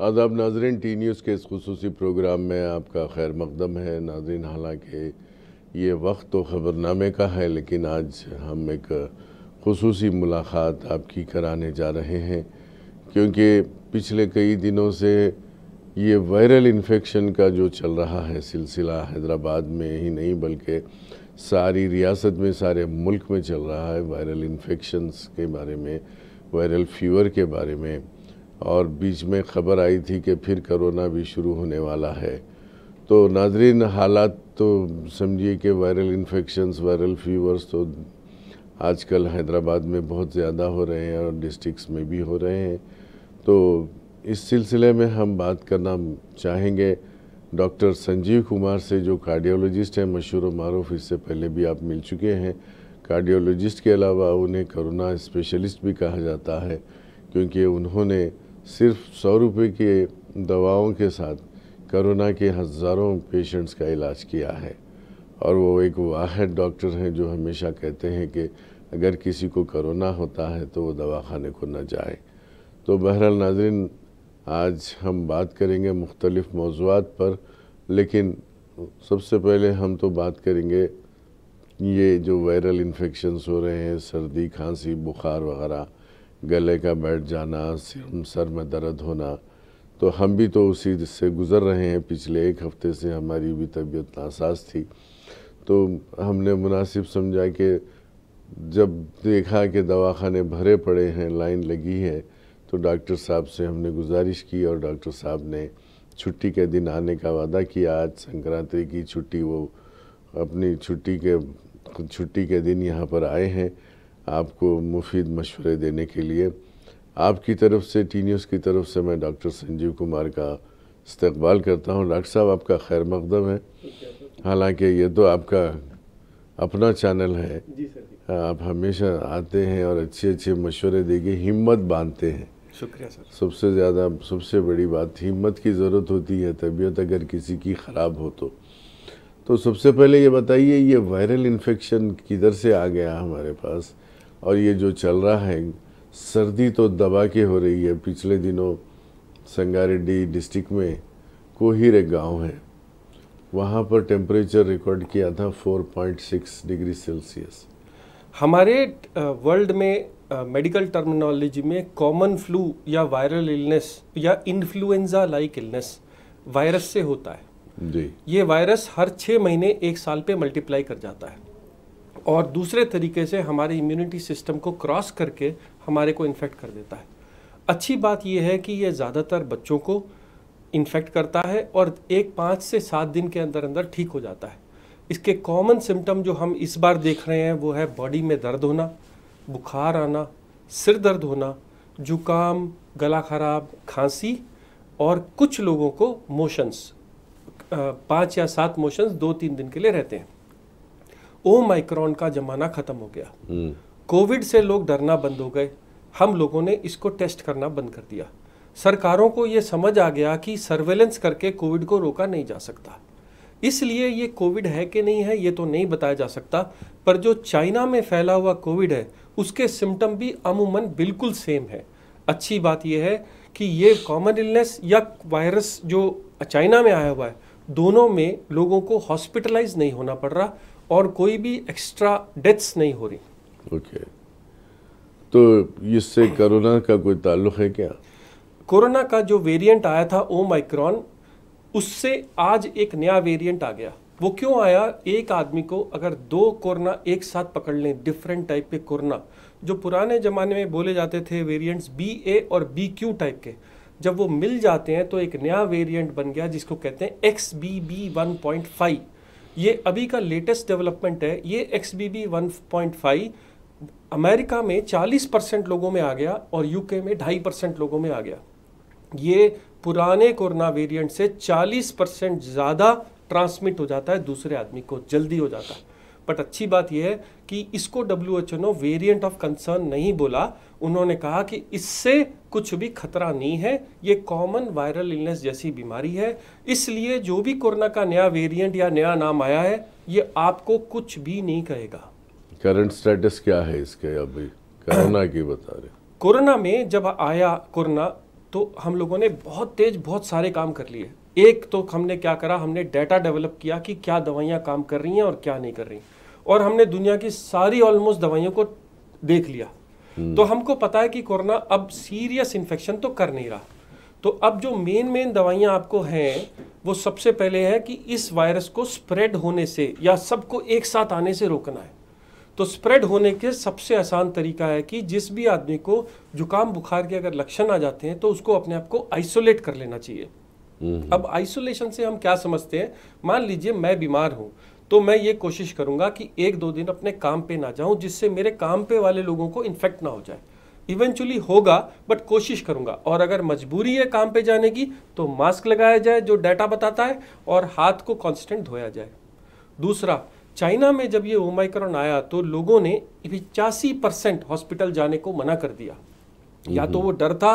आदाब नाजरन T news के इस खसूस प्रोग्राम में आपका खैर मकदम है नाजरन हालांकि ये वक्त तो ख़बरनामे का है लेकिन आज हम एक खसूस मुलाकात आपकी कराने जा रहे हैं क्योंकि पिछले कई दिनों से ये वायरल इन्फेक्शन का जो चल रहा है सिलसिला हैदराबाद में ही नहीं बल्कि सारी रियासत में सारे मुल्क में चल रहा है वायरल इन्फेक्शन के बारे में वायरल फीवर के बारे में और बीच में ख़बर आई थी कि फिर करोना भी शुरू होने वाला है तो नाजरीन हालात तो समझिए कि वायरल इन्फेक्शंस वायरल फीवर्स तो आजकल हैदराबाद में बहुत ज़्यादा हो रहे हैं और डिस्ट्रिक्स में भी हो रहे हैं तो इस सिलसिले में हम बात करना चाहेंगे डॉक्टर संजीव कुमार से जो कार्डियोलॉजिस्ट हैं मशहूर मरूफ इससे पहले भी आप मिल चुके हैं कार्डियोलॉजिस्ट के अलावा उन्हें करोना स्पेशलिस्ट भी कहा जाता है क्योंकि उन्होंने सिर्फ सौ रुपये के दवाओं के साथ कोरोना के हज़ारों पेशेंट्स का इलाज किया है और वो एक वाहिद डॉक्टर हैं जो हमेशा कहते हैं कि अगर किसी को कोरोना होता है तो वो दवा खाने को ना जाए तो बहरहाल नाजरीन आज हम बात करेंगे मुख्तलिफ़ मौजूद पर लेकिन सबसे पहले हम तो बात करेंगे ये जो वायरल इन्फेक्शन्स हो रहे हैं सर्दी खांसी बुखार वगैरह गले का बैठ जाना सर में दर्द होना तो हम भी तो उसी से गुज़र रहे हैं पिछले एक हफ्ते से हमारी भी तबीयत नासाज थी तो हमने मुनासिब समझा कि जब देखा कि दवाखाने भरे पड़े हैं लाइन लगी है तो डॉक्टर साहब से हमने गुजारिश की और डॉक्टर साहब ने छुट्टी के दिन आने का वादा किया आज संक्रांति की छुट्टी वो अपनी छुट्टी के छुट्टी के दिन यहाँ पर आए हैं आपको मुफीद मशवरे देने के लिए आपकी तरफ से टी न्यूज़ की तरफ से मैं डॉक्टर संजीव कुमार का इस्तबाल करता हूँ डॉक्टर साहब आपका खैर मकदम है हालांकि ये तो आपका अपना चैनल है हाँ, आप हमेशा आते हैं और अच्छे अच्छे मशवरे देके हिम्मत बांधते हैं शुक्रिया सर सबसे ज़्यादा सबसे बड़ी बात हिम्मत की ज़रूरत होती है तबीयत अगर किसी की ख़राब हो तो तो सबसे पहले ये बताइए ये वायरल इन्फेक्शन किधर से आ गया हमारे पास और ये जो चल रहा है सर्दी तो दबा के हो रही है पिछले दिनों संगारेड्डी डिस्ट्रिक्ट में कोहिर एक गाँव है वहाँ पर टेम्परेचर रिकॉर्ड किया था 4.6 डिग्री सेल्सियस हमारे वर्ल्ड में मेडिकल टर्मिनोलॉजी में कॉमन फ्लू या वायरल इलनेस या इन्फ्लुएंजा लाइक इलनेस वायरस से होता है जी ये वायरस हर छः महीने एक साल पे मल्टीप्लाई कर जाता है और दूसरे तरीके से हमारे इम्यूनिटी सिस्टम को क्रॉस करके हमारे को इन्फेक्ट कर देता है अच्छी बात यह है कि ये ज़्यादातर बच्चों को इन्फेक्ट करता है और एक पाँच से सात दिन के अंदर अंदर ठीक हो जाता है इसके कॉमन सिम्टम जो हम इस बार देख रहे हैं वो है बॉडी में दर्द होना बुखार आना सिर दर्द होना जुकाम गला खराब खांसी और कुछ लोगों को मोशंस पाँच या सात मोशंस दो तीन दिन के लिए रहते हैं ओमाइक्रॉन का जमाना खत्म हो गया कोविड से लोग डरना बंद हो गए हम लोगों ने इसको टेस्ट करना बंद कर दिया सरकारों को ये समझ आ गया कि सर्वेलेंस करके कोविड को रोका नहीं जा सकता इसलिए ये कोविड है कि नहीं है ये तो नहीं बताया जा सकता पर जो चाइना में फैला हुआ कोविड है उसके सिम्टम भी अमूमन बिल्कुल सेम है अच्छी बात यह है कि ये कॉमन इलनेस या वायरस जो चाइना में आया हुआ है दोनों में लोगों को हॉस्पिटलाइज नहीं होना पड़ रहा और कोई भी एक्स्ट्रा डेथ्स नहीं हो रही ओके okay. तो इससे कोरोना का कोई ताल्लुक है क्या कोरोना का जो वेरिएंट आया था ओमाइक्रॉन उससे आज एक नया वेरिएंट आ गया वो क्यों आया एक आदमी को अगर दो कोरोना एक साथ पकड़ लें डिफरेंट टाइप के कोरोना जो पुराने ज़माने में बोले जाते थे वेरिएंट्स बी ए और बी क्यू टाइप के जब वो मिल जाते हैं तो एक नया वेरिएंट बन गया जिसको कहते हैं X B B one point five ये अभी का लेटेस्ट डेवलपमेंट है ये X B B one point five America में चालीस परसेंट लोगों में आ गया और यूके में ढाई परसेंट लोगों में आ गया ये पुराने कोरोना वेरिएंट से 40 परसेंट ज़्यादा ट्रांसमिट हो जाता है दूसरे आदमी को जल्दी हो जाता है बट अच्छी बात यह है कि इसको W H N O variant of concern नहीं बोला उन्होंने कहा कि इससे कुछ भी खतरा नहीं है ये कॉमन वायरल इलनेस जैसी बीमारी है इसलिए जो भी कोरोना का नया वेरिएंट या नया नाम आया है ये आपको कुछ भी नहीं कहेगा करंट स्टेटस क्या है इसके अभी कोरोना की बता रहे कोरोना में जब आया कोरोना तो हम लोगों ने बहुत तेज बहुत सारे काम कर लिए एक तो हमने क्या करा हमने डेटा डेवलप किया कि क्या दवाइयाँ काम कर रही हैं और क्या नहीं कर रही और हमने दुनिया की सारी ऑलमोस्ट दवाइयों को देख लिया हम्म। तो हमको पता है कि कोरोना अब सीरियस इन्फेक्शन तो कर नहीं रहा तो अब जो मेन मेन दवाइयाँ आपको हैं वो सबसे पहले है कि इस वायरस को स्प्रेड होने से या सबको एक साथ आने से रोकना है तो स्प्रेड होने के सबसे आसान तरीका है कि जिस भी आदमी को जुकाम बुखार के अगर लक्षण आ जाते हैं तो उसको अपने आप को आइसोलेट कर लेना चाहिए हम्म। अब आइसोलेशन से हम क्या समझते हैं मान लीजिए मैं बीमार हूँ तो मैं ये कोशिश करूंगा कि एक दो दिन अपने काम पे ना जाऊँ जिससे मेरे काम पे वाले लोगों को इन्फेक्ट ना हो जाए इवेंचुअली होगा बट कोशिश करूंगा और अगर मजबूरी है काम पे जाने की तो मास्क लगाया जाए जो डाटा बताता है और हाथ को कॉन्स्टेंट धोया जाए दूसरा चाइना में जब ये ओमाइक्रॉन आया तो लोगों ने पिचासी परसेंट हॉस्पिटल जाने को मना कर दिया या तो हम्म। वो डर था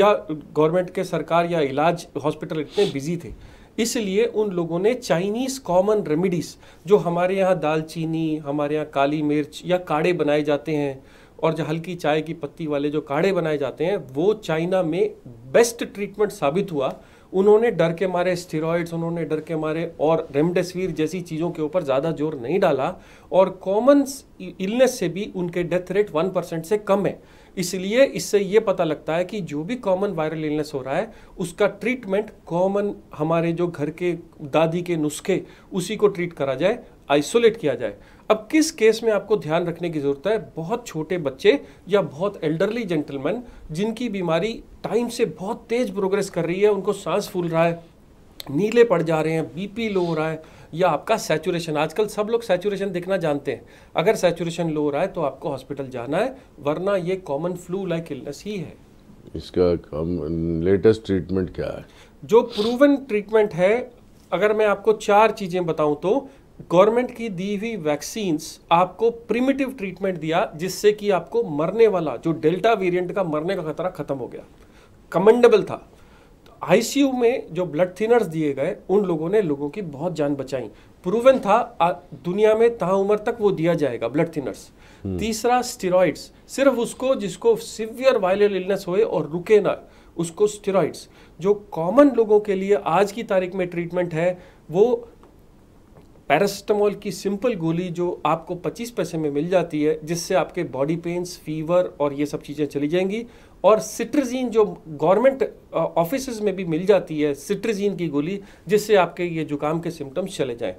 या गवर्नमेंट के सरकार या इलाज हॉस्पिटल इतने बिजी थे इसलिए उन लोगों ने चाइनीज़ कॉमन रेमिडीज़ जो हमारे यहाँ दालचीनी हमारे यहाँ काली मिर्च या काढ़े बनाए जाते हैं और जो हल्की चाय की पत्ती वाले जो काढ़े बनाए जाते हैं वो चाइना में बेस्ट ट्रीटमेंट साबित हुआ उन्होंने डर के मारे स्टेरॉइड्स उन्होंने डर के मारे और रेमडेसिविर जैसी चीज़ों के ऊपर ज़्यादा जोर नहीं डाला और कॉमन इलनेस से भी उनके डेथ रेट वन परसेंट से कम है इसलिए इससे ये पता लगता है कि जो भी कॉमन वायरल इलनेस हो रहा है उसका ट्रीटमेंट कॉमन हमारे जो घर के दादी के नुस्खे उसी को ट्रीट करा जाए आइसोलेट किया जाए अब किस केस में आपको ध्यान रखने की ज़रूरत है बहुत छोटे बच्चे या बहुत एल्डरली जेंटलमैन जिनकी बीमारी टाइम से बहुत तेज़ प्रोग्रेस कर रही है उनको सांस फूल रहा है नीले पड़ जा रहे हैं बीपी लो हो रहा है या आपका सेचुरेशन आजकल सब लोग सेचुरेशन देखना जानते हैं अगर सेचुरेशन लो हो रहा है तो आपको हॉस्पिटल जाना है वरना ये कॉमन फ्लू लाइक इलनेस ही है इसका लेटेस्ट ट्रीटमेंट क्या है जो प्रूवन ट्रीटमेंट है अगर मैं आपको चार चीज़ें बताऊं तो गवर्नमेंट की दी हुई वैक्सीन्स आपको प्रिमिटिव ट्रीटमेंट दिया जिससे कि आपको मरने वाला जो डेल्टा वेरिएंट का मरने का खतरा खत्म हो गया कमेंडेबल था आईसीयू में जो ब्लड थिनर्स दिए गए उन लोगों ने लोगों की बहुत जान बचाई प्रूवन था आ, दुनिया में तहा उम्र तक वो दिया जाएगा ब्लड थिनर्स हम्म। तीसरा स्टेरॉइड्स सिर्फ उसको जिसको सिवियर वायरल इलनेस होए और रुके ना उसको स्टेरॉइड्स जो कॉमन लोगों के लिए आज की तारीख में ट्रीटमेंट है वो पैरासिटामोल की सिंपल गोली जो आपको 25 पैसे में मिल जाती है जिससे आपके बॉडी पेन्स फीवर और ये सब चीज़ें चली जाएंगी और सिट्रजीन जो गवर्नमेंट ऑफिस में भी मिल जाती है सिट्रजीन की गोली जिससे आपके ये जुकाम के सिम्टम्स चले जाएँ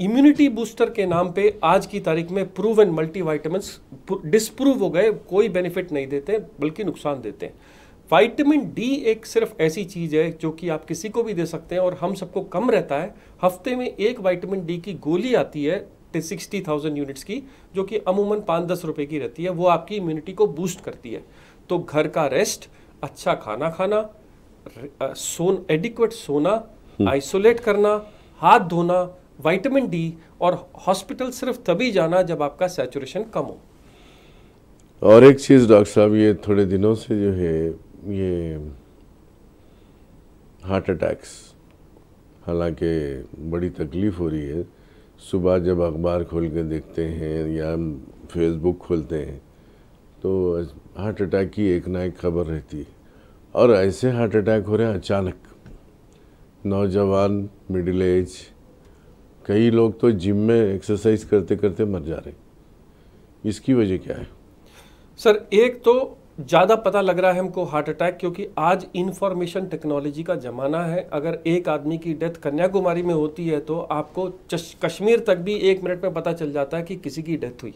इम्यूनिटी बूस्टर के नाम पे आज की तारीख में प्रूव एंड मल्टीवाइटामस डिसप्रूव हो गए कोई बेनिफिट नहीं देते बल्कि नुकसान देते हैं वाइटामिन डी एक सिर्फ ऐसी चीज़ है जो कि आप किसी को भी दे सकते हैं और हम सबको कम रहता है हफ्ते में एक वाइटामिन डी की गोली आती है सिक्सटी थाउजेंड यूनिट्स की जो कि अमूमन पाँच दस रुपये की रहती है वो आपकी इम्यूनिटी को बूस्ट करती है तो घर का रेस्ट अच्छा खाना खाना सोन एडिक्वेट सोना आइसोलेट हम्म। करना हाथ धोना विटामिन डी और हॉस्पिटल सिर्फ तभी जाना जब आपका सेचुरेशन कम हो और एक चीज़ डॉक्टर साहब ये थोड़े दिनों से जो है ये हार्ट अटैक्स हालांकि बड़ी तकलीफ़ हो रही है सुबह जब अखबार खोल के देखते हैं या फेसबुक खोलते हैं तो हार्ट अटैक की एक ना एक खबर रहती है और ऐसे हार्ट अटैक हो रहे हैं अचानक नौजवान मिडिल एज कई लोग तो जिम में एक्सरसाइज करते करते मर जा रहे इसकी वजह क्या है सर एक तो ज़्यादा पता लग रहा है हमको हार्ट अटैक क्योंकि आज इंफॉर्मेशन टेक्नोलॉजी का ज़माना है अगर एक आदमी की डेथ कन्याकुमारी में होती है तो आपको कश्मीर तक भी एक मिनट में पता चल जाता है कि किसी की डेथ हुई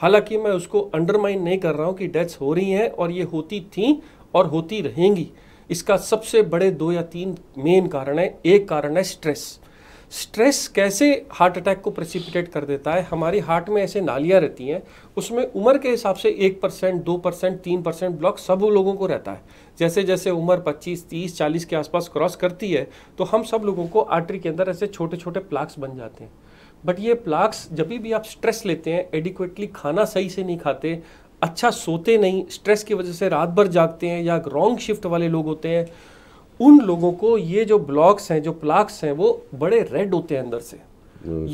हालांकि मैं उसको अंडरमाइन नहीं कर रहा हूँ कि डेथ्स हो रही हैं और ये होती थी और होती रहेंगी इसका सबसे बड़े दो या तीन मेन कारण है एक कारण है स्ट्रेस स्ट्रेस कैसे हार्ट अटैक को प्रेसिपिटेट कर देता है हमारी हार्ट में ऐसे नालियाँ रहती हैं उसमें उम्र के हिसाब से एक परसेंट दो परसेंट तीन परसेंट ब्लॉक सब लोगों को रहता है जैसे जैसे उम्र 25, 30, 40 के आसपास क्रॉस करती है तो हम सब लोगों को आर्टरी के अंदर ऐसे छोटे छोटे प्लाक्स बन जाते हैं बट ये प्लाक्स जब भी आप स्ट्रेस लेते हैं एडिक्वेटली खाना सही से नहीं खाते अच्छा सोते नहीं स्ट्रेस की वजह से रात भर जागते हैं या रॉन्ग शिफ्ट वाले लोग होते हैं उन लोगों को ये जो ब्लॉक्स हैं जो प्लाक्स हैं वो बड़े रेड होते हैं अंदर से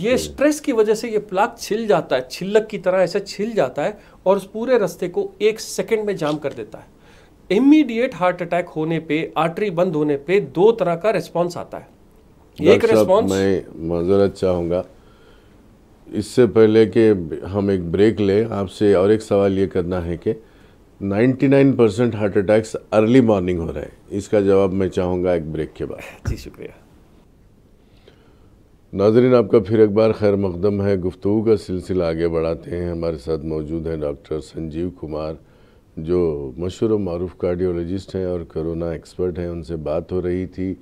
ये स्ट्रेस की वजह से ये प्लाक छिल जाता है छिल्लक की तरह ऐसे छिल जाता है और उस पूरे रास्ते को एक सेकंड में जाम कर देता है इमीडिएट हार्ट अटैक होने पे आर्टरी बंद होने पे दो तरह का रिस्पॉन्स आता है एक रिस्पॉन्स मैं माजरत चाहूँगा इससे पहले कि हम एक ब्रेक लें आपसे और एक सवाल ये करना है कि 99 percent heart attacks early morning हो रहे हैं इसका जवाब मैं चाहूँगा एक ब्रेक के बाद जी शुक्रिया नाजरीन आपका फिर एक बार खैर मकदम है गुफ्तु का सिलसिला आगे बढ़ाते हैं हमारे साथ मौजूद हैं डॉक्टर संजीव कुमार जो मशहूर मरूफ कार्डियोलॉजिस्ट हैं और करोना एक्सपर्ट हैं उनसे बात हो रही थी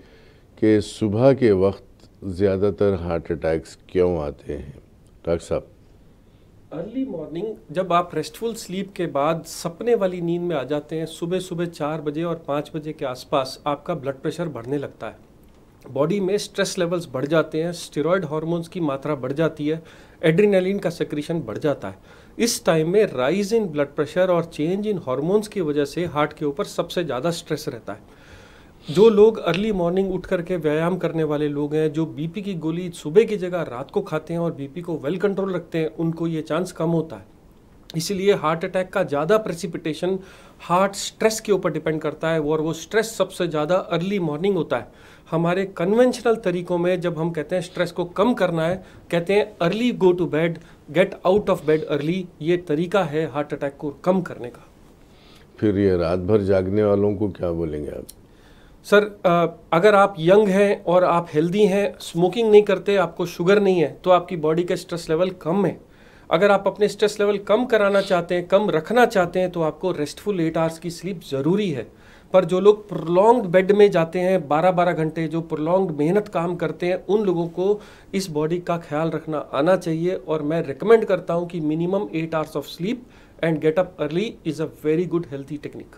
कि सुबह के वक्त ज़्यादातर हार्ट अटैक्स क्यों आते हैं डॉक्टर साहब अर्ली मॉर्निंग जब आप रेस्टफुल स्लीप के बाद सपने वाली नींद में आ जाते हैं सुबह सुबह चार बजे और पाँच बजे के आसपास आपका ब्लड प्रेशर बढ़ने लगता है बॉडी में स्ट्रेस लेवल्स बढ़ जाते हैं स्टेरॉयड हार्मोन्स की मात्रा बढ़ जाती है एड्रीनलिन का सेक्रेशन बढ़ जाता है इस टाइम में राइज इन ब्लड प्रेशर और चेंज इन हार्मोन्स की वजह से हार्ट के ऊपर सबसे ज़्यादा स्ट्रेस रहता है जो लोग अर्ली मॉर्निंग उठ करके व्यायाम करने वाले लोग हैं जो बीपी की गोली सुबह की जगह रात को खाते हैं और बीपी को वेल कंट्रोल रखते हैं उनको ये चांस कम होता है इसीलिए हार्ट अटैक का ज़्यादा प्रेसिपिटेशन हार्ट स्ट्रेस के ऊपर डिपेंड करता है और वो स्ट्रेस सबसे ज़्यादा अर्ली मॉर्निंग होता है हमारे कन्वेंशनल तरीकों में जब हम कहते हैं स्ट्रेस को कम करना है कहते हैं early go to bed get out of bed early ये तरीका है हार्ट अटैक को कम करने का फिर ये रात भर जागने वालों को क्या बोलेंगे आप सर अगर आप यंग हैं और आप हेल्दी हैं स्मोकिंग नहीं करते आपको शुगर नहीं है तो आपकी बॉडी का स्ट्रेस लेवल कम है अगर आप अपने स्ट्रेस लेवल कम कराना चाहते हैं कम रखना चाहते हैं तो आपको रेस्टफुल एट आवर्स की स्लीप ज़रूरी है पर जो लोग प्रोलॉन्ग बेड में जाते हैं बारह बारह घंटे जो प्रोलॉन्ग मेहनत काम करते हैं उन लोगों को इस बॉडी का ख्याल रखना आना चाहिए और मैं रिकमेंड करता हूँ कि minimum eight hours of sleep and get up early is a very good healthy technique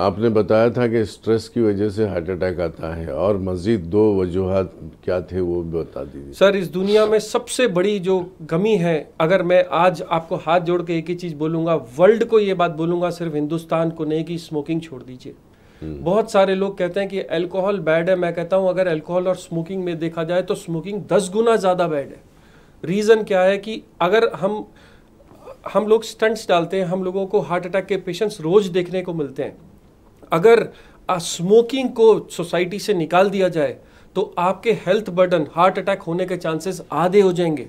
आपने बताया था कि स्ट्रेस की वजह से हार्ट अटैक आता है और मज़ीद दो वजूहत क्या थे वो भी बता दीजिए सर इस दुनिया में सबसे बड़ी जो कमी है अगर मैं आज आपको हाथ जोड़ के एक ही चीज़ बोलूँगा वर्ल्ड को ये बात बोलूँगा सिर्फ हिंदुस्तान को नहीं कि स्मोकिंग छोड़ दीजिए हम्म। बहुत सारे लोग कहते हैं कि अल्कोहल बैड है मैं कहता हूँ अगर अल्कोहल और स्मोकिंग में देखा जाए तो स्मोकिंग दस गुना ज़्यादा बैड है रीज़न क्या है कि अगर हम हम लोग स्टंट्स डालते हैं हम लोगों को हार्ट अटैक के पेशेंट्स रोज़ देखने को मिलते हैं अगर स्मोकिंग को सोसाइटी से निकाल दिया जाए तो आपके हेल्थ बर्डन हार्ट अटैक होने के चांसेस आधे हो जाएंगे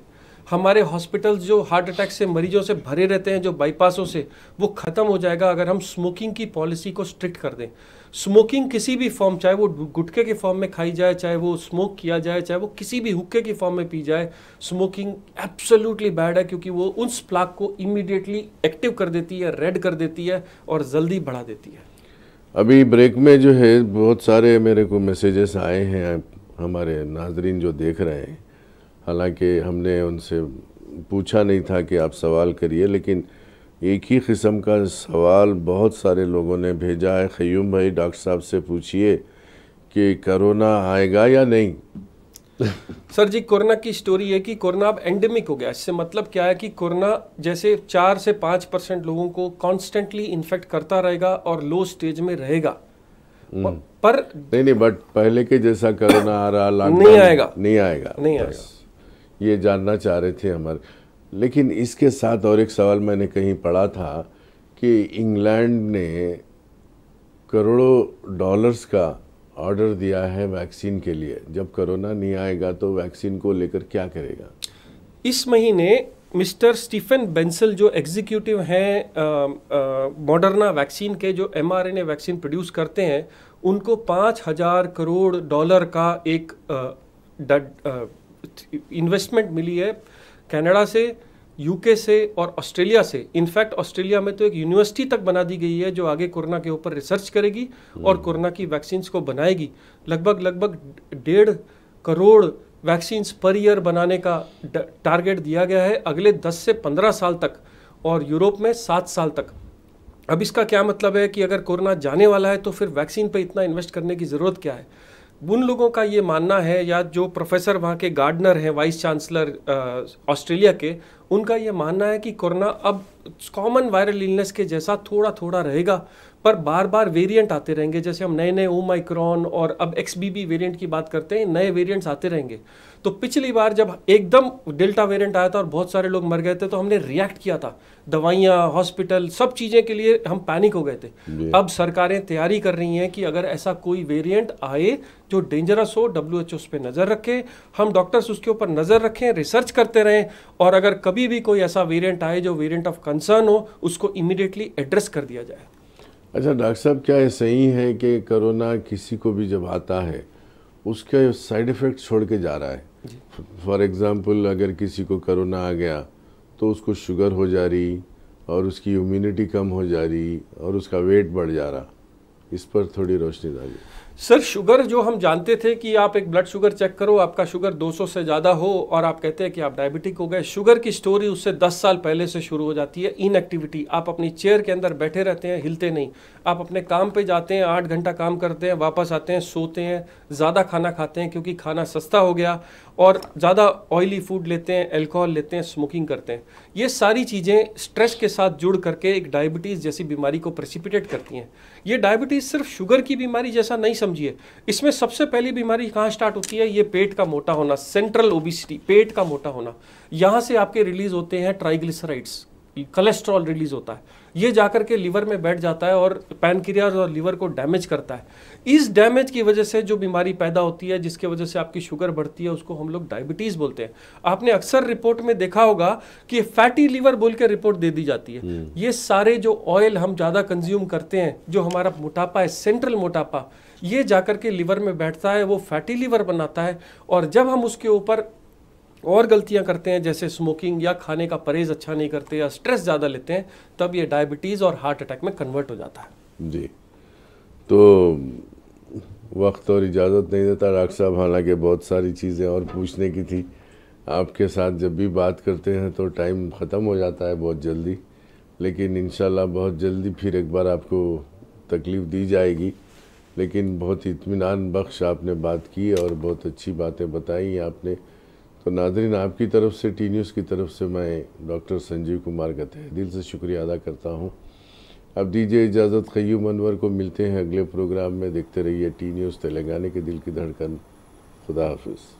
हमारे हॉस्पिटल्स जो हार्ट अटैक से मरीजों से भरे रहते हैं जो बाईपासों से वो ख़त्म हो जाएगा अगर हम स्मोकिंग की पॉलिसी को स्ट्रिक्ट कर दें स्मोकिंग किसी भी फॉर्म चाहे वो गुटखे के फॉर्म में खाई जाए चाहे वो स्मोक किया जाए चाहे वो किसी भी हुक्के के फॉर्म में पी जाए स्मोकिंग एब्सोल्युटली बैड है क्योंकि वो उस प्लाक को इमिडिएटली एक्टिव कर देती है रेड कर देती है और जल्दी बढ़ा देती है अभी ब्रेक में जो है बहुत सारे मेरे को मैसेजेस आए हैं हमारे नाजरीन जो देख रहे हैं हालांकि हमने उनसे पूछा नहीं था कि आप सवाल करिए लेकिन एक ही किस्म का सवाल बहुत सारे लोगों ने भेजा है खयूम भाई डॉक्टर साहब से पूछिए कि करोना आएगा या नहीं सर जी कोरोना की स्टोरी है कि कोरोना अब एंडेमिक हो गया इससे मतलब क्या है कि कोरोना जैसे चार से पाँच परसेंट लोगों को कॉन्स्टेंटली इन्फेक्ट करता रहेगा और लो स्टेज में रहेगा हम्म। पर नहीं नहीं बट पहले के जैसा कोरोना आ रहा नहीं आएगा नहीं आएगा नहीं आएगा ये जानना चाह रहे थे हमारे लेकिन इसके साथ और एक सवाल मैंने कहीं पढ़ा था कि इंग्लैंड ने करोड़ों डॉलर्स का ऑर्डर दिया है वैक्सीन के लिए जब कोरोना नहीं आएगा तो वैक्सीन को लेकर क्या करेगा इस महीने मिस्टर स्टीफन बेंसल जो एग्जीक्यूटिव हैं मॉडर्ना वैक्सीन के जो एम वैक्सीन प्रोड्यूस करते हैं उनको पाँच हज़ार करोड़ डॉलर का एक इन्वेस्टमेंट मिली है कनाडा से यूके से और ऑस्ट्रेलिया से इनफैक्ट ऑस्ट्रेलिया में तो एक यूनिवर्सिटी तक बना दी गई है जो आगे कोरोना के ऊपर रिसर्च करेगी और hmm. कोरोना की वैक्सीन्स को बनाएगी लगभग लगभग डेढ़ करोड़ वैक्सीन्स पर ईयर बनाने का टारगेट दिया गया है अगले 10 से 15 साल तक और यूरोप में 7 साल तक अब इसका क्या मतलब है कि अगर कोरोना जाने वाला है तो फिर वैक्सीन पर इतना इन्वेस्ट करने की ज़रूरत क्या है उन लोगों का ये मानना है या जो प्रोफेसर वहाँ के गार्डनर हैं वाइस चांसलर ऑस्ट्रेलिया के उनका यह मानना है कि कोरोना अब कॉमन वायरल इलनेस के जैसा थोड़ा थोड़ा रहेगा पर बार बार वेरिएंट आते रहेंगे जैसे हम नए नए ओमाइक्रॉन और अब एक्स बी वेरिएंट की बात करते हैं नए वेरिएंट्स आते रहेंगे तो पिछली बार जब एकदम डेल्टा वेरिएंट आया था और बहुत सारे लोग मर गए थे तो हमने रिएक्ट किया था दवाइयाँ हॉस्पिटल सब चीज़ें के लिए हम पैनिक हो गए थे अब सरकारें तैयारी कर रही हैं कि अगर ऐसा कोई वेरियंट आए जो डेंजरस हो डब्ल्यू एच उस पर नज़र रखें हम डॉक्टर्स उसके ऊपर नज़र रखें रिसर्च करते रहें और अगर कभी कभी भी कोई ऐसा वेरिएंट आए जो वेरिएंट ऑफ कंसर्न हो उसको इमिडिएटली एड्रेस कर दिया जाए अच्छा डॉक्टर साहब क्या ये सही है कि कोरोना किसी को भी जब आता है उसके साइड इफ़ेक्ट छोड़ के जा रहा है फॉर एग्ज़ाम्पल अगर किसी को करोना आ गया तो उसको शुगर हो जा रही और उसकी इम्यूनिटी कम हो जा रही और उसका वेट बढ़ जा रहा इस पर थोड़ी रोशनी डाली सर शुगर जो हम जानते थे कि आप एक ब्लड शुगर चेक करो आपका शुगर 200 से ज़्यादा हो और आप कहते हैं कि आप डायबिटिक हो गए शुगर की स्टोरी उससे 10 साल पहले से शुरू हो जाती है इनएक्टिविटी आप अपनी चेयर के अंदर बैठे रहते हैं हिलते नहीं आप अपने काम पे जाते हैं आठ घंटा काम करते हैं वापस आते हैं सोते हैं ज़्यादा खाना खाते हैं क्योंकि खाना सस्ता हो गया और ज़्यादा ऑयली फूड लेते हैं अल्कोहल लेते हैं स्मोकिंग करते हैं ये सारी चीज़ें स्ट्रेस के साथ जुड़ करके एक डायबिटीज़ जैसी बीमारी को प्रेसिपिटेट करती हैं ये डायबिटीज़ सिर्फ शुगर की बीमारी जैसा नहीं समझिए इसमें सबसे पहली बीमारी कहाँ स्टार्ट होती है ये पेट का मोटा होना सेंट्रल ओबिसिटी पेट का मोटा होना यहाँ से आपके रिलीज़ होते हैं ट्राइग्लिसराइड्स कोलेस्ट्रॉल रिलीज होता है ये जाकर के लीवर में बैठ जाता है और पैनक्रियाज और लीवर को डैमेज करता है इस डैमेज की वजह से जो बीमारी पैदा होती है जिसके वजह से आपकी शुगर बढ़ती है उसको हम लोग डायबिटीज़ बोलते हैं आपने अक्सर रिपोर्ट में देखा होगा कि फैटी लीवर बोल के रिपोर्ट दे दी जाती है हम्म। ये सारे जो ऑयल हम ज़्यादा कंज्यूम करते हैं जो हमारा मोटापा है सेंट्रल मोटापा ये जाकर के लीवर में बैठता है वो फैटी लीवर बनाता है और जब हम उसके ऊपर और गलतियां करते हैं जैसे स्मोकिंग या खाने का परहेज अच्छा नहीं करते या स्ट्रेस ज़्यादा लेते हैं तब ये डायबिटीज़ और हार्ट अटैक में कन्वर्ट हो जाता है जी तो वक्त और इजाज़त नहीं देता डॉक्टर साहब हालांकि बहुत सारी चीज़ें और पूछने की थी आपके साथ जब भी बात करते हैं तो टाइम ख़त्म हो जाता है बहुत जल्दी लेकिन इन बहुत जल्दी फिर एक बार आपको तकलीफ़ दी जाएगी लेकिन बहुत इतमान बख्श आपने बात की और बहुत अच्छी बातें बताई आपने तो नादरीन आपकी तरफ से टी न्यूज़ की तरफ से मैं डॉक्टर संजीव कुमार का तह दिल से शुक्रिया अदा करता हूँ अब दीजिए इजाज़त खयूम अनवर को मिलते हैं अगले प्रोग्राम में देखते रहिए टी न्यूज़ तेलंगाना के दिल की धड़कन खुदा हाफिज़